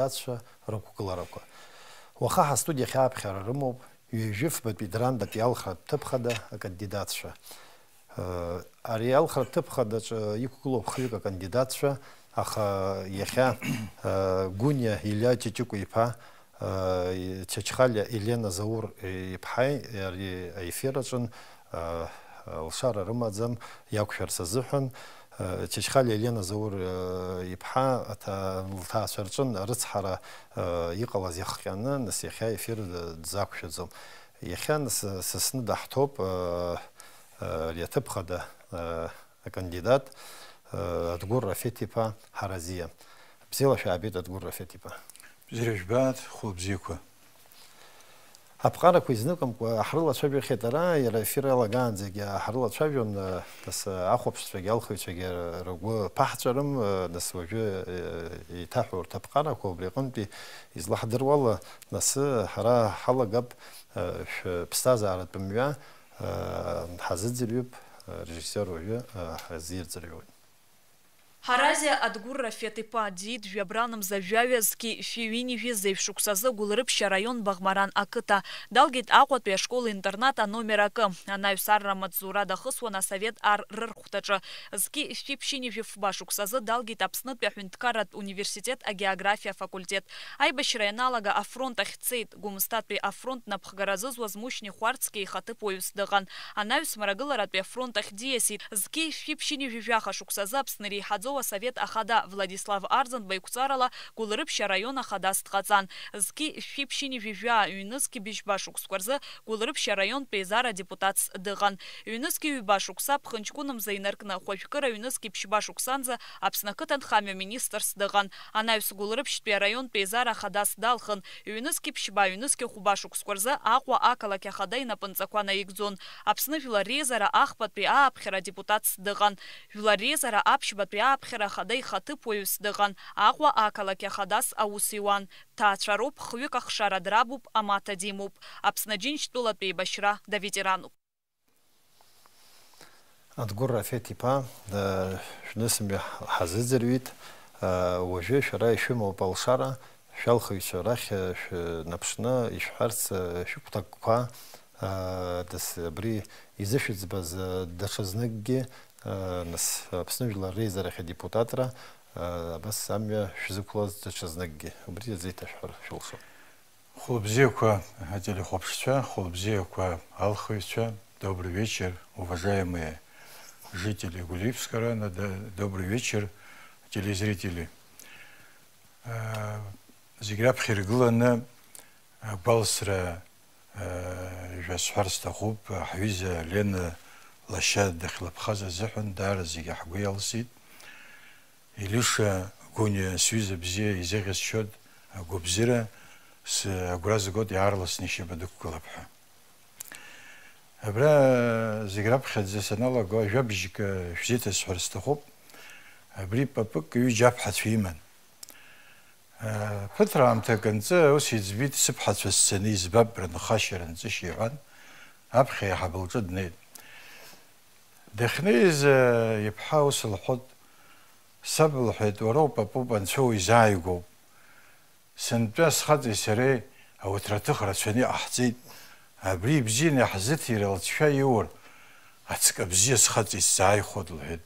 кандидатцәа рықәгыла Уаха ҳастудиахь ааԥхьара рымоуп ҩажәифбатәи драндатәи алхратә ҭыԥхада акандидатцәа. Э, ари алхратә ҭыԥхадаҿы э, иқәгылоуп хҩык акандидатцәа, аха иахьа э, Гуниа Илья Чичыкәа иԥа Чачхалиа Елена Заур иԥҳаи ари аефир аҿын лшара рымаӡам иақәшәарц азыҳәан чачхали елена заур иԥҳа лҭаацәа рҿын рыцҳара иҟалаз иахҟьаны нас иахьа ефир дзақәшәаӡом иахьа нас сасны даҳҭоуп ари хада акандидат адгур рафет-иԥа ҳаразиа бзиала шәаабеит адгур рафет-иԥа бзиара жәбааҭ хәла бзиақәа Аԥҟарақәа изныкымкәа ҳрылацәажәахьеит ара, иара афир алагаанӡагьы ҳрылацәажәон, нас ахәаԥшцәагьы алхыҩцәагьы ргәы ԥаҳҵәарым, нас уажәы еиҭаҳәо урҭ аԥҟарақәа убри аҟынтәи излаҳдыруа ала, насы ҳара ҳалагап шәԥсҭазааратә мҩа ҳазыӡырҩып, режиссер уажәы ҳазирӡырҩуеит. Харазия Адгурра Фетипа Дид Вебранам Завявязки Фивини Визы в Шуксазы Гулрыбща район Багмаран Акыта. Далгит пе школы интерната номер Акы. Она Юсарра Мадзура на Совет Ар Рырхутача. Зки Фипшини Вифба Шуксазы Далгит Апснат Пяхвинткарат Университет а география факультет. Айба Ширайналага Афронт Ахцейт Гумстатпе Афронт Напхгаразыз Возмущни Хуарцкий Хаты Поюсдыган. Она Юсмарагыларат Пе Фронт Ахдиесит. Зки Фипшини Вивяха Шуксазы Апснари Хадзо совет ахада Владислав Арзан Байкуцарала Кулырыпша район ахада стқацан. Зки шипшини вивя Бишбашук бишбашукскварзы Кулырыпша район пейзара депутатс дыған. Үйініски вибашуксап хынчкуным зайнаркна хойфкара Пшибашук Санза апснакытан хамя министрс Сдыган. Анайс Кулырыпшпе район пейзара хадас далхын. Үйініски пшиба Хубашук хубашукскварзы Ахуа акала кяхадай на Панцакуана игзон. Апсны Филарезара ахпат Пиа апхера депутатс Сдыган. Филарезара апшибат Пиа ხერა ხადა იხათი პოევსდიღან აღვა აკალაკე ხადას აუსივან თაჩაროპ ხვიკ ახშარა დრაბუპ ამათა დიმუპ აფსნაჯინ შტულატი ბაშრა და ვეტერანუ ადგურ რაფეტიპა და შნესმი ჰაზიზერვით ვოჟე შრა ეშმო პალშარა შალხი შრა ნაფშნა იშხარც შუპტაკვა ა დასბრი იზეშიც ბაზ დაშაზნეგი Э, нас Аԥсныжәлар реизарахь адепутатра э, абас амҩа шәзықәлаз даҽазнакгьы убри азеиҭ ашәҳәар шәылшоп хәылбзиақәа телехәаԥшцәа хәылбзиақәа алхыҩцәа добрый вечер уважаемые жители Гулиевского района добрый вечер телезрители э, зегьрап хиргыланы гәалсра жәасҳәар сҭахуп ҳҩыза лена лашьа дахьлаԥхаз азыҳәан даара зегьы ҳгәы иалсит. Илюша Гуниа сҩыза бзиа изыӷьасшьот агәабзиара агәра згот иаарласны ишьапы дықәгылап ҳәа. Абра зегь раԥхьаӡа саналаго ажәабжьк шәзиҭасҳәар сҭахуп. Абри папык ҩыџьа аԥҳацәа иман. ԥыҭраамҭак анҵы ус иӡбит сыԥҳацәа сцаны избап рынхашьара нҵышьа иҳәан, аԥхьа иаҳабы лҿы днеит. Дахьнеиз иԥҳа ус лҳәот, саб лҳәеит, уара упапуп анцәа уизааигәоуп. Сынтәа схаҵеи сареи ауҭраҭых рацәаны иҟаҳҵеит. Абри ибзианы иаҳзыҭира лҵшәа иур, ацка бзиа схаҵеи сзааихот лҳәеит.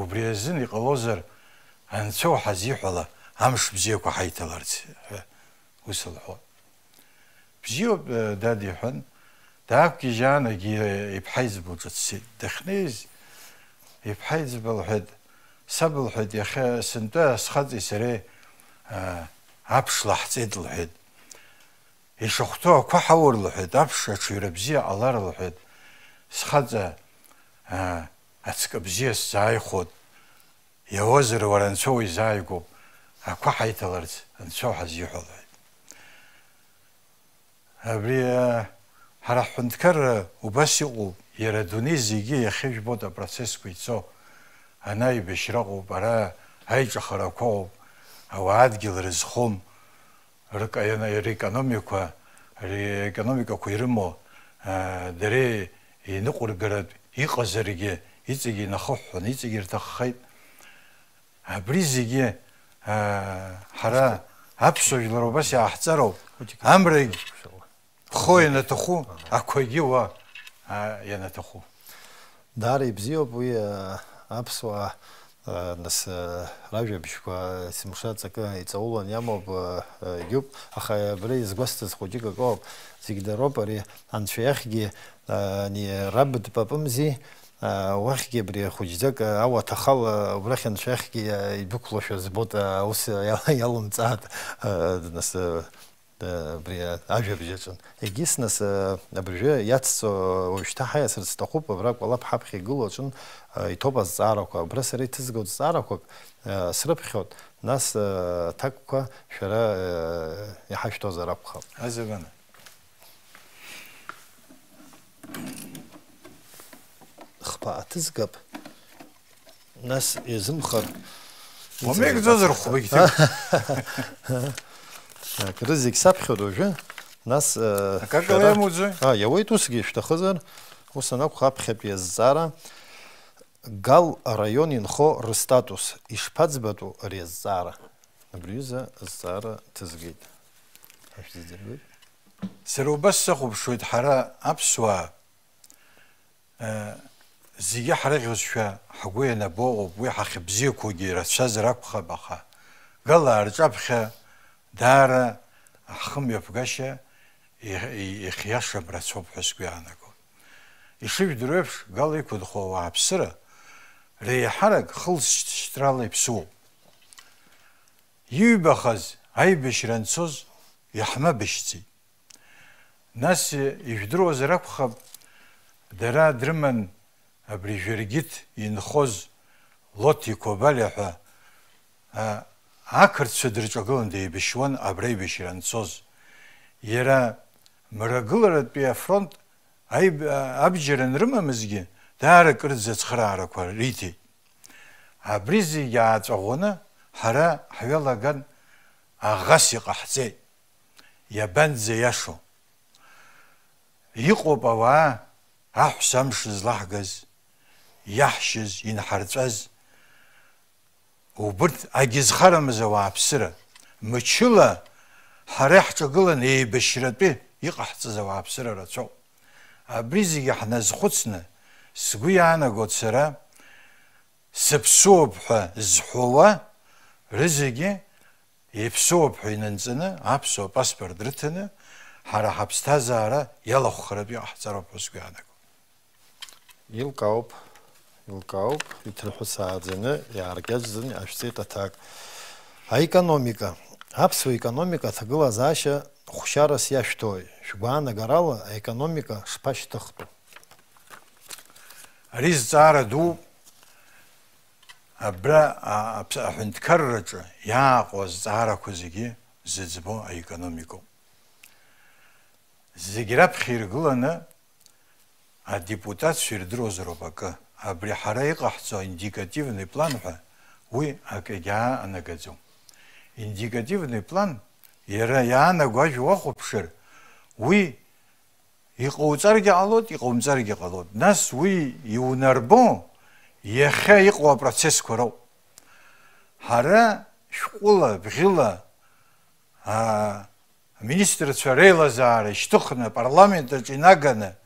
Убри азын иҟалозар, анцәа уҳазиҳәала амш бзиақәа ҳаиҭаларц ҳәа ус лҳәот. Бзиоуп, дад иҳәан, دابكي جانا يبحيزب وتسيد تخنيز يبحيزب الحد سب الحد يا خي سنتا سخد يسري أبش آه، لحتيد الحد يشخطوه كحور الحد أبش تشيربزي على الحد سخد أتسكبزي السايخود آه، يا وزر ورنسوي زايقوب أكو حيتلرز نسوح زيحو الحد أبريه آه، ჰარაჰუნთქარ უბას იყო ირა დუნიზიგი ხეშბოდა პროცესკვიცო ანაი ბეშრაყო პარა აიჭახარაკო ავადგილ რზხომ რკაენა ეკონომიკა ეკონომიკა ქირმო დერე ინი ყურგრად იყაზერიგე იციგი ნახოჰონ იციგი რთახხი აბრიზიგი ჰარა აფსოჟლრობას აჰწარო ამრეგ ხო ენათო ხო აქვე იგი ვა ა ენათო ხო დარი ბზიოპი აფსვა нас ражебишква симшацака ицаулан ямоб юб аха бри згвастас ходи како зигдаропари анчехги ни рабд папамзи вахги бри ходизака ава тахал врахен шехги буклошо збота ус ялум цат нас ბრია აჟებიჟეცონ ეგისნას э, ბრია იაცო უშთა ჰაესერ სტოხუპ ბრა ყველა ფაფხი გულოცონ ითობას ზარაკო ბრა სერიტის გო ზარაკო სრაფხოთ нас такква шара яхшто зарапха азыгана хпаатыз гап нас изым хар омегзозер хубиг тип کرزیک ساب خود اوجه ناس کجا هم اوجه؟ آه یه وای تو سگی شده خزر خود سناب خواب خبی از زارا گال رایونی نخو رستاتوس اش پذ بتو ریز زارا نبریزه زارا تزگید سرو بس سخوب شد حرا آبسوا زیج حرا گوشی حقوی نبا و بی حق بزیکوگیر از شزرک خب خا گل آرچاب خه. дар хм ёпгаше и хяша брацов хэсгянаго ишив дрэвш галикуд хо апсра ре ярак хылс штралепсу юбахаз ай бешранцоз яхма бешци нас ивдроз ракха дара дрман абрижергит инхоз лотикобалеха а აქრც შედრჭოგონდი ბიშვან აბრეიბიშრან წოს იერა მრაგულერად პია ფრონტ აი აბჯერენ რმა მზგი და არა კრძე ცხრა არა ყარ რითი აბრიზი გააწოღონა ხარა ხველაგან აღასი ყაჰზე იაბანზე яშო იყოპავა აჰსამშ ზლაჰგაზ яхშიზ ინ ხარწაზ убрт агизхарамзо ваапсра мчила ҳара ҳҿагылан еибашьратәи иҟаҳҵаза ваапсра рацәоуп абри зегьы ҳназхәыцны сгәы иаанагот сара сыԥсуоуп ҳәа зҳәуа рызегьы иԥсуоуп ҳәа инанҵаны аԥсуа паспорт дрыҭаны ҳара ҳаԥсҭазаара иалахәхаратәи иҟаҳҵароуп ҳәа сгәы иаанагот илкаауп ილკაუბ ვითრფოსაძენე იარგაძენ აშტეთა так აიკონომიკა აფსო ეკონომიკა თგლა ზაშა ხუშარას იაშტოი შგვანა გარალა ეკონომიკა შპაშტოხტო არის ზარა დუ აბრა აფსახენთკარრაჯა იაყოს ზარა ქუზიგი ზიძბო აიკონომიკო ზიგრაფ ხირგლანა ა დეპუტატ შირდროზროპაკა абри хара иқахцо индикативный план ва уи акэгя анагэзу индикативный план яра яна гож вохупшир уи иқо уцарги алот иқо умцарги алот нас уи юнарбо яха иқо процесс коро хара шқула бхила а министр царелазаре штухна парламента чинагана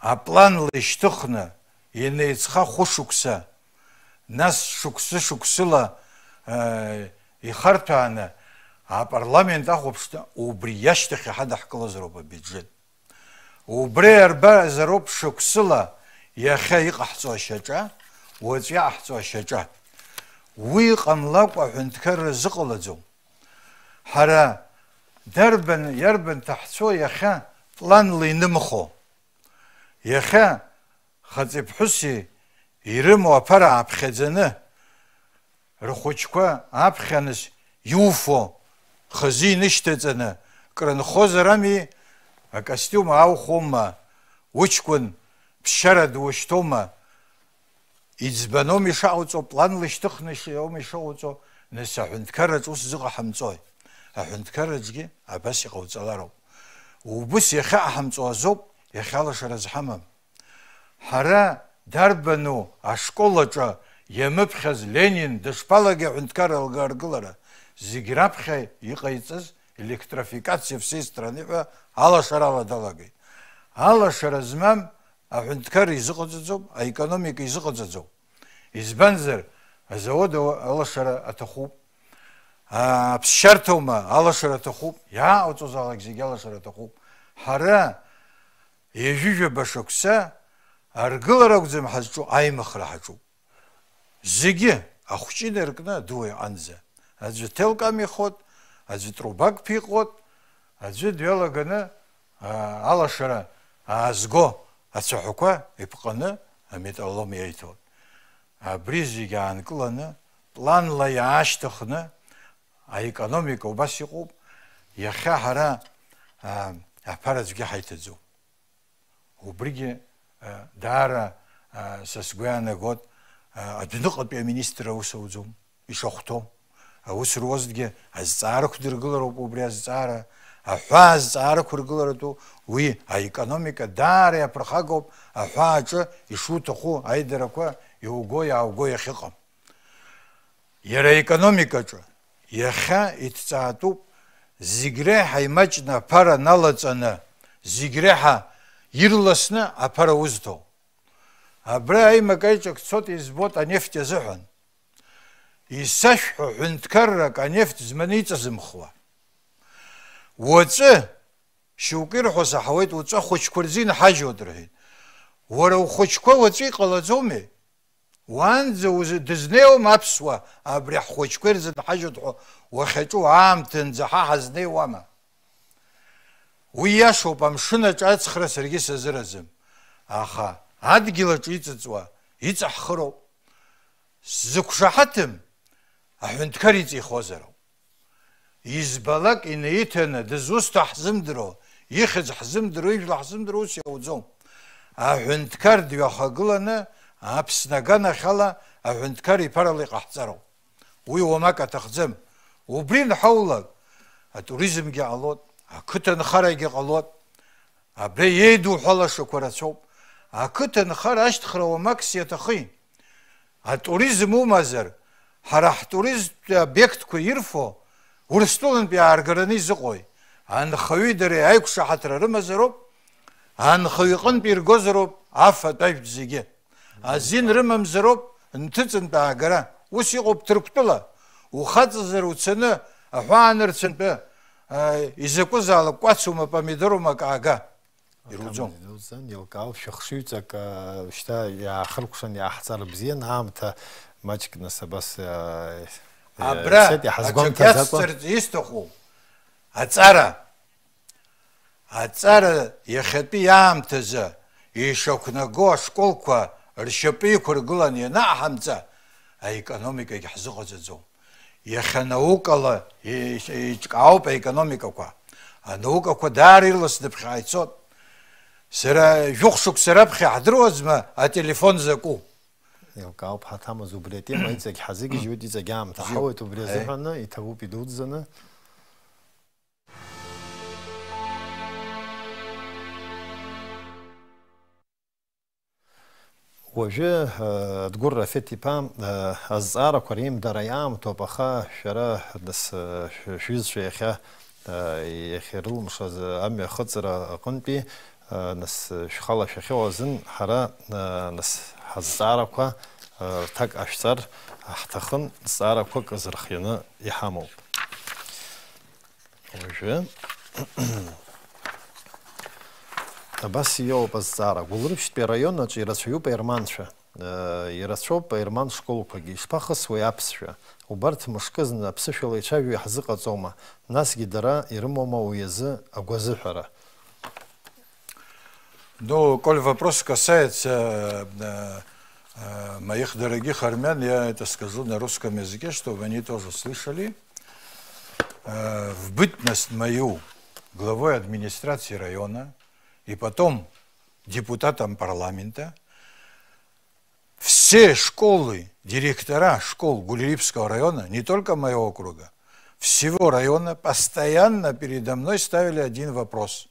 а план лы штухна инеицха хушықса, нас шықсы-шықсыла э, ихартәәні, апарламент ахуапшта, убри яштахи хада хкалазыроба бюджет. Убри арбазароуп зароп шықсыла, яхя иқахцу ашача, уаця ахцу Уи қанлаква хүнткар зықаладзу. Ҳара дарбан, ярбан тахцу яхя планлы инымхо. Яхя, ხაზიფუსი ირემ ოფარ აფხეძენე როხუჩქა აფხენის იუფო ხაზინიშტეძენე კრენ ხოზრამი აკასტიუმ აუხომა უჩქუნ ფშარა დუშტომა იძბანომი შაუწო პლანლიშტხნიში ომი შაუწო ნესაჰუნდკარა წუს ზიღა ჰამწოი აჰუნდკარა ძგი აბასი ყოვწალარო უბუს ეხა ჰამწოაზო ეხალაშარა ზჰამამ ҳара дарбану ашколача ямыпхэз ленин дышпалаге унткаралгаргылара зиграпхэ иқайцэс электрификация всей страны ва алашарала далаге алашара змам унткар изыкъыдзо а экономика изыкъыдзо избензер а завод алашара атаху а пшартома алашара атаху я оцозалаг зигалашара атаху хара ежиже башокса аргылар акәӡам ҳазҿу аимахра ҳаҿуп зегьы ахәҷына ркны аду иҟанӡа аӡәы ҭелк амихот трубак ԥиҟот аӡәы дҩалаганы алашара азго ацәаҳәақәа иԥҟаны аметаллом иаиҭон абри зегьы аанкыланы планла иаашьҭыхны аекономика убас иҟоуп иахьа ҳара аԥара аӡәгьы ҳаиҭаӡом убригьы даара са сгәы иаанагот адәныҟатәи аминистр аус ауӡом ишахәҭом аус руозҭгьы азҵаара қәдыргылароуп убри азҵаара аҳәа азҵаара уи аекономика даара иаԥырхагоуп аҳәа аҿы ишуҭаху аидарақәа иуго иаауго иахьыҟам иара аекономикаҿы иахьа иҭҵаатәуп зегь реиҳа имаҷны аԥара налаҵаны зегь реиҳа ირლასნა აფარა უზდო აბრაიმა кайჭოქ ცოტი ზბოტა ნეფტი ზოჰან ისაშჰუ ჰუნთკარა კანეფტ ზმანი წზმხვა ვოწე შუკირ ხოსა ჰავეთ უწა ხუჩქურზინ ჰაჯოდრე ვორა ხუჩქო ვოწი ყოლაძომე ვანძე უზ დზნეო მაფსვა აბრა ხუჩქურზინ ჰაჯოდ ხო ვახეჭუ ამთენ ზა ჰაზნე ვამა უიაშობა მშნა წაცხრეს რიგის ეზერაზე ახა ადგილა წიწწვა იწახრო ზქშაჰათიმ აჰუნთქარი წიხოზერო იზბალაკ ინეითენა დზუსთა ჰზმდრო იხიზ ჰზმდრო იშლა ჰზმდრო შეუძო აჰუნთქარ დიახაგლანა აფსნაგანა ხალა აჰუნთქარი პარალი ყაჰწარო უი ომაკათ ხძემ უბრინ ჰაულა ტურიზმი გალოთ ақыт анхарагьы ҟалоит абри иеидуҳәалашақәа рацәоуп ақыт анхара ашьҭхра уамакс иаҭахи атуризм умазар ҳара ҳтуризмтәи объектқәа ирфо урыстәылантәи иааргараны изыҟои анхаҩы дареи аиқәшаҳаҭра рымазароуп анхаҩ иҟынтә иргозароуп афатә ажәтә зегьы азин рымамзароуп нҭыҵынтә аагара ус иҟоуп ҭырқәтәыла ухаҵазар уцаны аҳәаанырцәынтәы იზეკუზალა კვაცუმა პომიდორუმა კაგა ირუძონ ირუძონ ილკავ შხშუიცაკა შთა ახალქუსანი აჰწარ ბზიენ ამთა მაჩკნა საბას აბრა ისტოხუ აცარა აცარა ეხეთი ამთაზე ეშოქნა გო სკოლკა რშპი ქურგლანი ნა ამცა აი ეკონომიკა ჟღოზეძო ეხა ნაუკალა ჭკაუპ ეკონომიკაკვა ა ნაუკაკვა დაარილოს დფხაიცო სერა ჟუხშუკ სერაფხი ადროზმა ა ტელეფონზე კუ ნიო კაუპ ჰათამოზუბრეტი მაიცე ხაზიგი ჟუდიზე გამთა ჰავეთუბრეზე ფანა ითაუპი დუძანა وجه د ګور پام از ار کریم درایم ته په نس شره د شیز شیخه ی خیرو مشه ام نس شخاله شخه وزن حرا نس هزار کو تک اشتر احتخن زار کو کزرخینه یحمو خوژه Абас иоуп азҵаара. Гәылрыԥшьтәи араион аҿы ирацәаҩуп аерманцәа. Э, Ирацәоуп аерман школқәагьы. Ишԥахысуеи аԥсшәа? Убарҭ мышкызны аԥсышәала ицәажәо иаҳзыҟаҵома? Насгьы дара ирымоума уи азы агәазыҳәара? Ну, коль вопрос касается э, э, моих дорогих армян, я это скажу на русском языке, чтобы они тоже слышали. В бытность мою главой администрации района – и потом депутатом парламента, все школы, директора школ Гулерипского района, не только моего округа, всего района постоянно передо мной ставили один вопрос.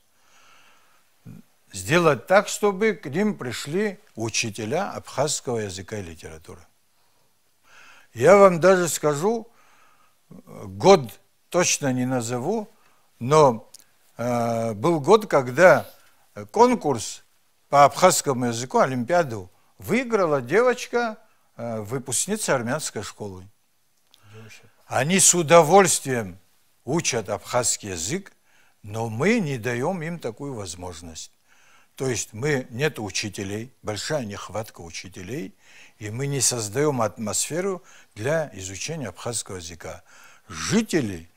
Сделать так, чтобы к ним пришли учителя абхазского языка и литературы. Я вам даже скажу, год точно не назову, но э, был год, когда конкурс по абхазскому языку, Олимпиаду, выиграла девочка, э, выпускница армянской школы. Они с удовольствием учат абхазский язык, но мы не даем им такую возможность. То есть мы нет учителей, большая нехватка учителей, и мы не создаем атмосферу для изучения абхазского языка. Жители,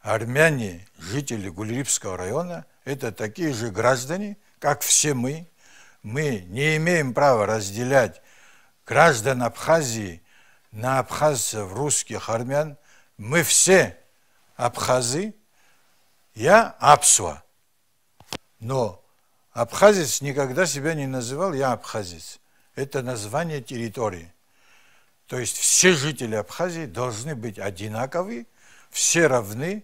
армяне, жители Гулирипского района – это такие же граждане, как все мы. Мы не имеем права разделять граждан Абхазии на абхазцев, русских, армян. Мы все абхазы, я абсва. Но абхазец никогда себя не называл я абхазец. Это название территории. То есть все жители Абхазии должны быть одинаковы, все равны,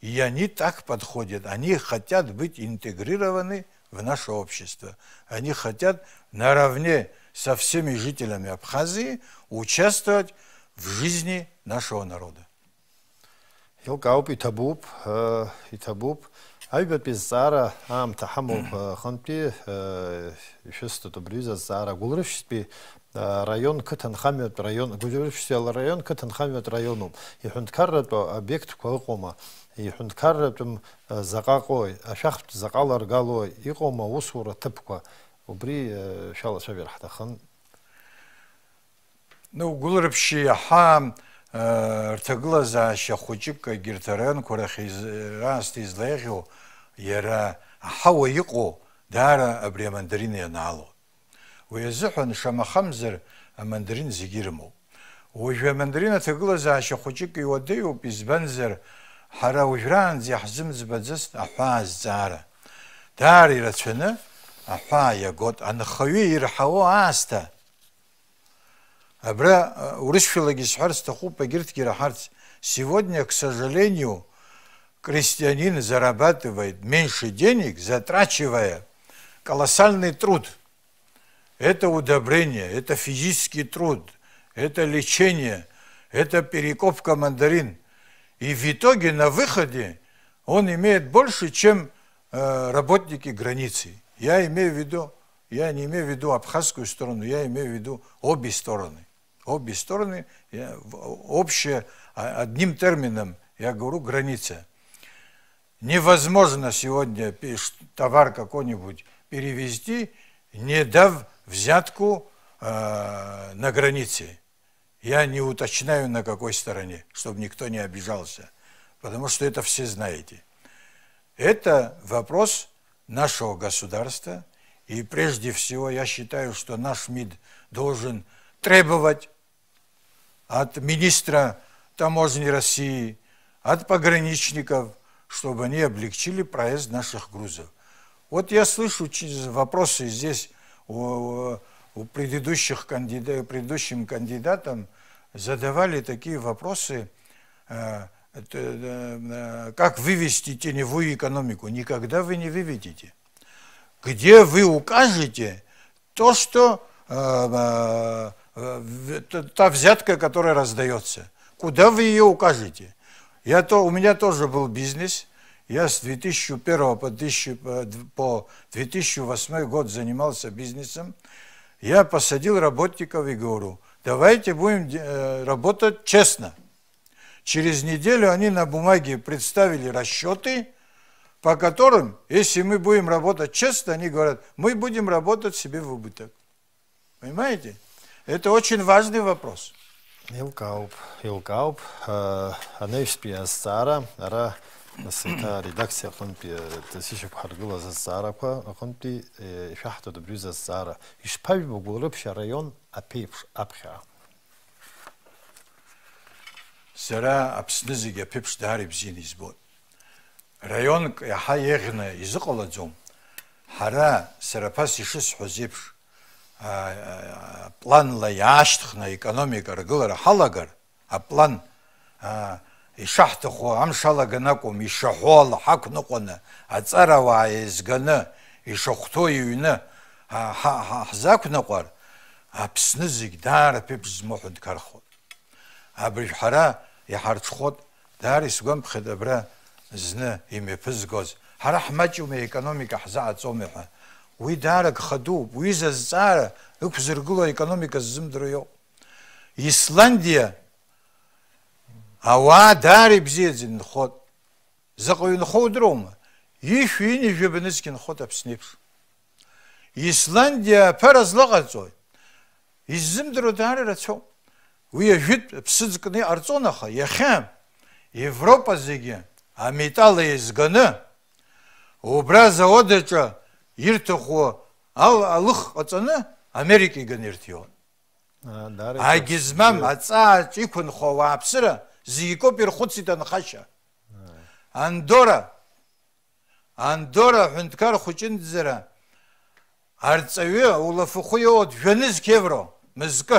и они так подходят. Они хотят быть интегрированы в наше общество. Они хотят наравне со всеми жителями Абхазии участвовать в жизни нашего народа. Елкауп и табуб, э, и табуб. Айбет без зара, ам э, э, еще что-то тубриза зара, гулрышпи, район Катанхамет район, гулрышпи район Катанхамет району. И хунткаррато объект кулакома. иҳәынҭқарратә заҟаҟои ашәахтә заҟаларгалои иҟоума аусура аҭыԥқәа убри шәалацәажәар ҳҭахын ну гәылрыԥшьи аҳаа рҭагылазаашьа хәыҷык егьырҭ араионқәа рахь раасҭа излеиӷьу иара аҳауа иҟоу даара абри амандарина ианаало уи азыҳәан шамахамзар амандарин зегьы ирымоуп уажәы амандарин аҭагылазаашьа хәыҷык иуадаҩуп избанзар ҳара уажәраанӡа иаҳзымӡбаӡаз аҳәаа азҵаара даара ирацәаны аҳәаа иагот анхаҩы ирҳаwo аасҭа абра э, урысшәалагьы сҳәар сҭахуп егьырҭгьы раҳарц сегодня к сожалению крестьянин зарабатывает меньше денег затрачивая колоссальный труд это удобрение это физический труд это лечение это перекопка мандарин – и в итоге на выходе он имеет больше, чем э, работники границы. Я имею в виду, я не имею в виду абхазскую сторону, я имею в виду обе стороны. Обе стороны, я, общее, а, одним термином, я говорю, граница. Невозможно сегодня товар какой-нибудь перевезти, не дав взятку э, на границе. Я не уточняю, на какой стороне, чтобы никто не обижался, потому что это все знаете. Это вопрос нашего государства, и прежде всего я считаю, что наш МИД должен требовать от министра таможни России, от пограничников, чтобы они облегчили проезд наших грузов. Вот я слышу вопросы здесь у предыдущих кандидат, предыдущим кандидатам задавали такие вопросы, э, э, э, как вывести теневую экономику. Никогда вы не выведете. Где вы укажете то, что та взятка, которая раздается. Куда вы ее укажете? Я то, у меня тоже был бизнес. Я с 2001 по, 2000, по 2008 год занимался бизнесом я посадил работников и говорю, давайте будем э, работать честно. Через неделю они на бумаге представили расчеты, по которым, если мы будем работать честно, они говорят, мы будем работать себе в убыток. Понимаете? Это очень важный вопрос. Ilgaup, ilgaup, uh, nevis pie stāra, ასეთა რედაქცია ხომ ピ ესე შეფარგულაზე ზარაქვა ხომ ピ შაჰტო და ბრიზა ზარა ისფაი მოგულობ შარაიონ აფიფ აფხა ზარა აფსნიზი გეფიფშ დარი ბზინის ბო რაიონ ჰა ეღნე იზყოლაძომ ჰარა სერაფას იშის ხოზიფ პლანლა яштхна ეკონომიკა რგლარ ჰალაგარ აპლან აა ишаҳҭаху амшалаган акәым ишаҳәо ала ҳақәныҟәаны аҵарауаа еизганы ишахәҭо иҩны ҳзақәныҟәар аԥсны зегь даара ԥеиԥш змоу ҳәынҭқархоит абри ҳара иҳарҽхот даара исгәамԥхеит абра зны имҩаԥызгоз ҳара ҳмаҷуам аекономика ҳзааҵоми ҳәа уи даара гхадууп уи зазҵаара ықәзыргыло аекономика ззымдыро иоуп исландия ауаа даара ибзиаӡа инхот заҟаҩ инхо удыруама ишәи инажәи абанызқь инхот исландиа аԥара злаҟаҵоит иззымдыруа даара ирацәоуп уи ажәытә ԥсыӡкны иҟарҵон аха иахьа европа зегьы аметал еизганы убра заводаҿы ирҭаху алых ҟаҵаны америка иганы ирҭион агьы змам аҵааҿ иқәынхо ауааԥсыра ზიიკო პირხუციდან ხაშა ანდორა ანდორა ჰუნდკარ ხუჩინ ძერა არწევი ულაფი ხუიო ჟენიზ კევრო მზკა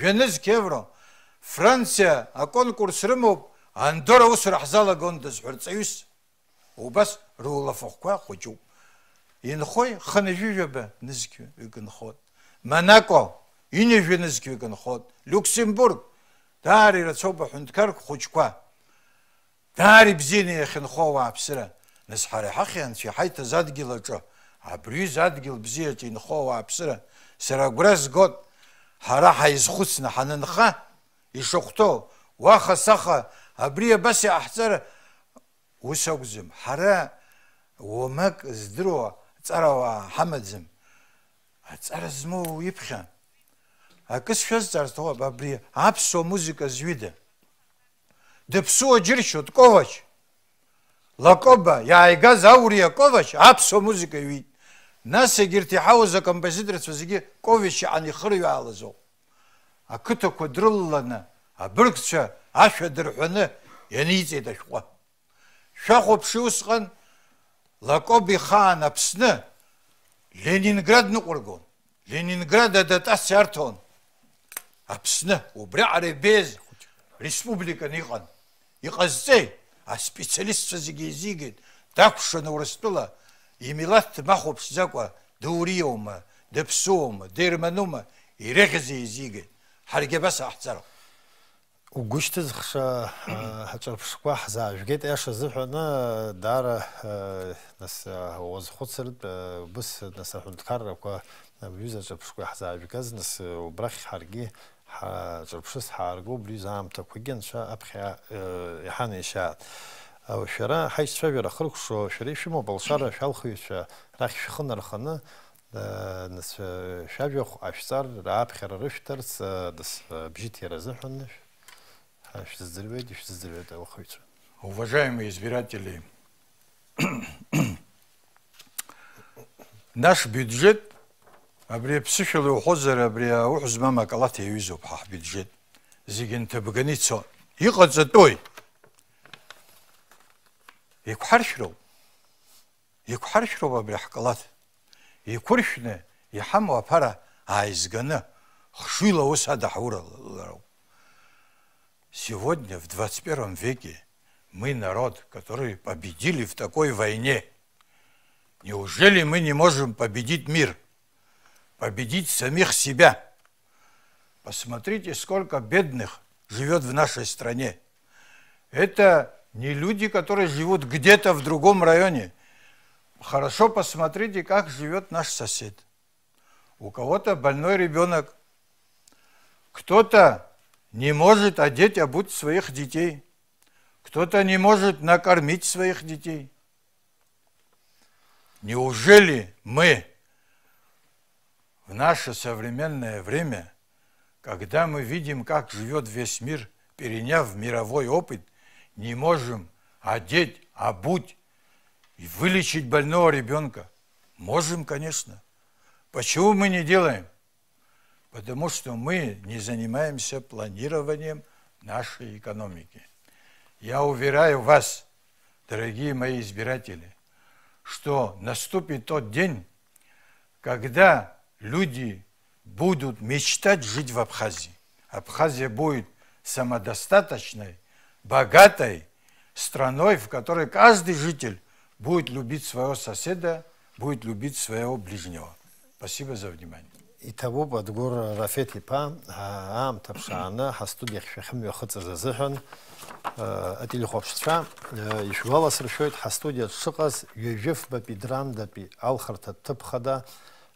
ჟენიზ კევრო ფრანცია ა კონკურს რმო ანდორა უს რაზალა გონდეს ჰურწევის უბას რულაფი ხუა ხუჩუ ინ ხუი ხნი ჟიჟებე ნიზკი უგნ ხოთ მანაკო ინი ჟენიზ კი უგნ ხოთ ლუქსემბურგ და არის რა ცობა ხუნთქარ ხუჩქვა და არის ბზინი ეხენ ხოვა აფსრა ნესხარი ხახიანში ჰაითა ზადგილაჭო აბრი ზადგილ ბზიეთინ ხოვა აფსრა სერაგრას გოდ ჰარა ჰაიზხუცნა ჰანანხა იშოხთო ვახა სახა აბრია ბასი აჰწარა უსაგზიმ ჰარა ვომაკ ზდრო წარავა ჰამაძიმ აწარა ზმო ვიფხან აკეს შეზარს თო ბაბრი აფსო მუსიკა ზვიდე და ფსო ჯირშოთ ყოვაშ ლაკობა იაიგა ზაურია ყოვაშ აფსო მუსიკა ვი ناس ეგერთი ჰაუზა კომპოზიტორს ვიგი ყოვიში ანი ხრიალაზო აკუთო კვადრულანა აბრკჩა აშვედრჰუნი ენიიცე და შყვა შახოფში უსყან ლაკობი ხანაფსნე ლენინგრადნი ყურგონ ლენინგრადა და ტასიარტონ Аԥсны убри Аребез республикан иҟан. Иҟазҵеит аспециалистцәа зегьы еизигеит дакәшаны Урыстәыла имилаҭ махәа ԥшӡакәа дуриоума, дыԥсуоума, дерманума иреӷьыз еизигеит. Ҳаргьы абас ааҳҵароуп. угәы шьҭызхша ҳаҿырԥшқәа ҳзаажәгеит аиаша азыҳәаны даара нас уазхәыцыртә быс нас аҳәынҭқаррақәа аҩыза аҿырԥшқәа ҳзаажәгаз нас убрахь ҳаргьы ҳаҿырԥшыз ҳааргоуп близ аамҭақәагьы анцәа аԥхьа иҳанеишьаат шәара ҳаицәажәара ахыркәшо шәара ишәымоуп алшара шәалхыҩцәа рахь шәхынарханы шәажәахә ашәҵар рааԥхьара рышәҭарц бжьыҭиара азыҳәан шәыздыруеит шәыздыруеит алхыҩцәа Уважаемые избиратели, наш бюджет – Абри аԥсышәала иуҳәозар, абри ауҳ змам акалаҭ иаҩызоуп ҳа ҳбиџьет. Зегьы нҭабганы ицон. Иҟаҵатәуи? Иқәҳаршәроуп. Иқәҳаршәроуп абри куршне, и иҳамоу аԥара ааизганы хшыҩла аус адаҳуралароуп. Сегодня, в 21 веке, мы народ, который победили в такой войне. Неужели мы не можем победить мир? победить самих себя. Посмотрите, сколько бедных живет в нашей стране. Это не люди, которые живут где-то в другом районе. Хорошо посмотрите, как живет наш сосед. У кого-то больной ребенок, кто-то не может одеть, обуть своих детей, кто-то не может накормить своих детей. Неужели мы в наше современное время, когда мы видим, как живет весь мир, переняв мировой опыт, не можем одеть, обуть и вылечить больного ребенка. Можем, конечно. Почему мы не делаем? Потому что мы не занимаемся планированием нашей экономики. Я уверяю вас, дорогие мои избиратели, что наступит тот день, когда люди будут мечтать жить в Абхазии. Абхазия будет самодостаточной, богатой страной, в которой каждый житель будет любить своего соседа, будет любить своего ближнего. Спасибо за внимание. Итого Бадгур Рафет Ипа, Аам Тапшана, Хастудях Шахам Йохатса Зазыхан, Атили э, Хопшца, э, Ишвала Срашует Хастудия Шукас, Южев Бапидрам Дапи, Алхарта Тапхада,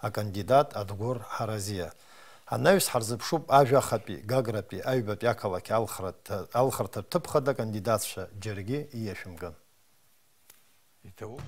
акандидат адгор харазия анаус харзыпшуп ажахапи гаграпи айбат якалаки алхрата алхрата тыпхада кандидатша жерге иешимган итеу